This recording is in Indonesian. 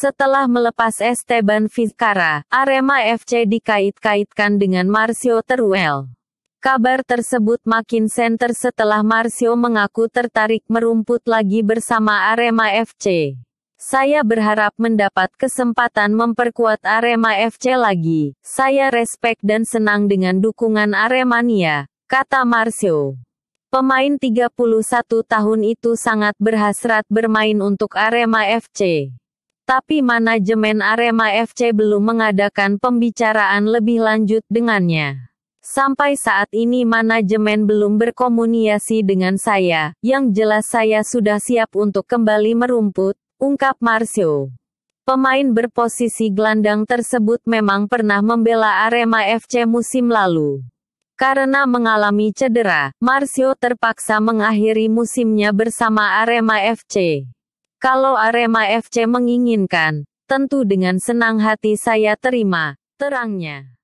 Setelah melepas Esteban Vizcara, Arema FC dikait-kaitkan dengan Marcio Teruel. Kabar tersebut makin senter setelah Marcio mengaku tertarik merumput lagi bersama Arema FC. Saya berharap mendapat kesempatan memperkuat Arema FC lagi. Saya respect dan senang dengan dukungan Aremania, kata Marcio. Pemain 31 tahun itu sangat berhasrat bermain untuk Arema FC tapi manajemen Arema FC belum mengadakan pembicaraan lebih lanjut dengannya. Sampai saat ini manajemen belum berkomunikasi dengan saya, yang jelas saya sudah siap untuk kembali merumput, ungkap Marcio. Pemain berposisi gelandang tersebut memang pernah membela Arema FC musim lalu. Karena mengalami cedera, Marcio terpaksa mengakhiri musimnya bersama Arema FC. Kalau Arema FC menginginkan, tentu dengan senang hati saya terima, terangnya.